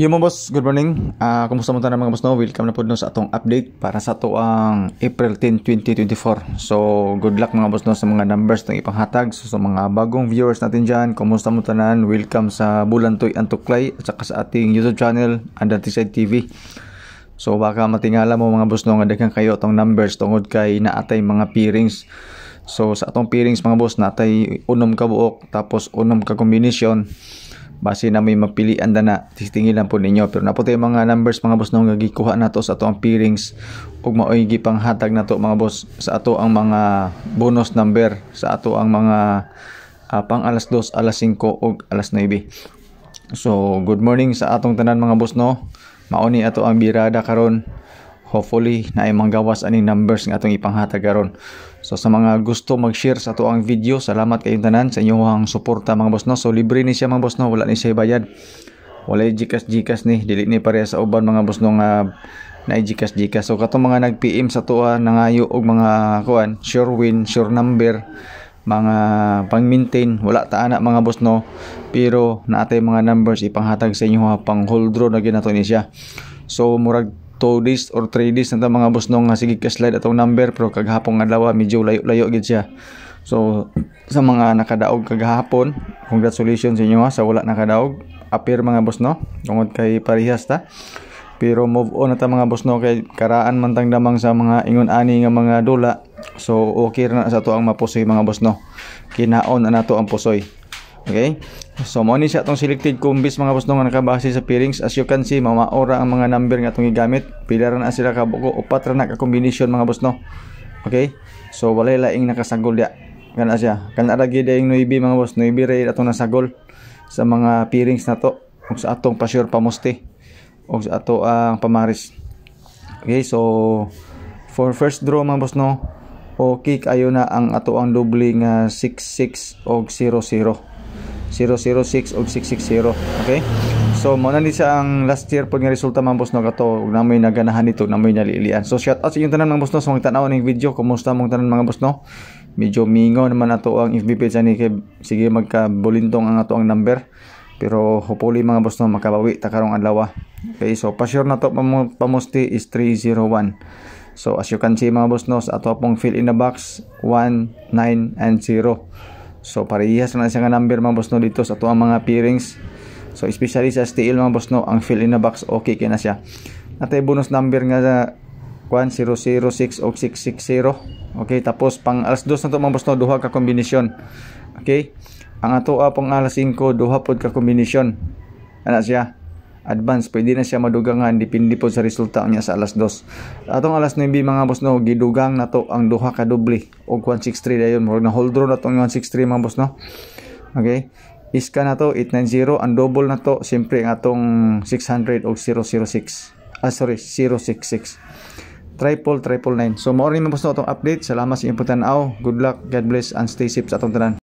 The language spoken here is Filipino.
Yung mga boss, good morning. Uh, kumusta mo tayo mga boss no? Welcome na po no sa atong update para sa ato ang April 10, 2024. So, good luck mga boss no sa mga numbers na ipanghatag. So, sa mga bagong viewers natin dyan, kumusta mo tanan? Welcome sa Bulantoy Antuklay at saka sa ating YouTube channel, Andantiside TV. So, baka matingala mo mga boss no, nga daghan kayo atong numbers tungod kay naatay mga pairings. So, sa atong pairings mga boss, natay unom ka buok, tapos unom ka combination base na may mapilian dana na titingilan po ninyo pero napo mga numbers mga boss nung gikuha na to sa ato ang pairings ug maoy gipanghatag na to mga boss sa ato ang mga bonus number sa ato ang mga uh, pang alas 2 alas 5 ug alas 9 so good morning sa atong tanan mga boss no mauni ato ang birada karon hopefully na ay manggawas ani numbers nga atong ipanghatag aron so sa mga gusto mag-share sa ato ang video salamat kayong tanan sa inyong suporta mga boss no so libre ni siya mga boss no wala ni siya bayad wala yung gcash gcash ni dili ni pareha sa uban mga boss no nga uh, na gcash gcash so katong mga nag PM sa tuwa na ngayo og mga kuan sure win sure number mga pang-maintain wala ta ana mga boss no pero naatay mga numbers ipanghatag sa inyo ha pang hold draw na ginato ni siya so murag 2 days or 3 days na mga boss nung ah, sige ka slide atong number pero kagahapon nga daw ah, medyo layo-layo gid siya so sa mga nakadaog kagahapon congratulations sa inyo ha ah, sa wala nakadaog appear mga boss no tungod kay parehas ta pero move on na mga boss no kay karaan man tang damang sa mga ingon ani nga mga dula so okay na sa to ang mapusoy mga boss no kinaon na nato ang pusoy okay So mo ni siya tong selected combis mga boss nga nakabase sa pairings as you can see mamaora ang mga number nga tong gigamit. Pila ra na sila ka buko upat ra na ka combination mga boss no. Okay? So walay laing nakasagol ya. Kana siya. Kana ra gyud yung 9 mga boss, 9 ra atong nasagol sa mga pairings na to ug sa atong pasure pamuste ug sa ato ah, ang uh, pamaris. Okay, so for first draw mga boss no. Okay, kayo na ang ato ang doble nga 66 og 00. 006 og 660 okay so mo ni sa ang last year po nga resulta man boss no kato ug namoy naganahan nito namoy nalilian so shout out sa inyong tanan mga boss no sa so, tanaw ning video kumusta mong tanan mga boss no medyo mingaw naman ato ang FB page ani kay sige magkabulintong ang ato ang number pero hopefully mga boss no makabawi ta karong adlaw ah. okay so pa sure na to pam pamusti is 301 so as you can see mga boss no ato pong fill in the box 1 and 0 So parehas na siya nga number mga boss no dito sa tuang mga pairings. So especially sa steel mga boss no ang fill in na box okay kay na siya. Natay bonus number nga sa 1006 Okay, tapos pang alas 2 na to mga boss no duha ka kombinasyon. Okay? Ang ato ah, pang alas 5 duha pod ka kombinasyon. Ana siya advance pwede na siya madugangan depende po sa resulta niya sa alas 2 atong alas 9 mga boss no gidugang na to ang duha ka doble og 163 dayon murag na hold draw na tong 163 mga boss no okay iska na to 890 ang double na to siyempre ang atong 600 og 006 ah sorry 066 triple triple 9 so mao rin mga boss no atong update salamat sa imong tan-aw good luck god bless and stay safe sa atong tanan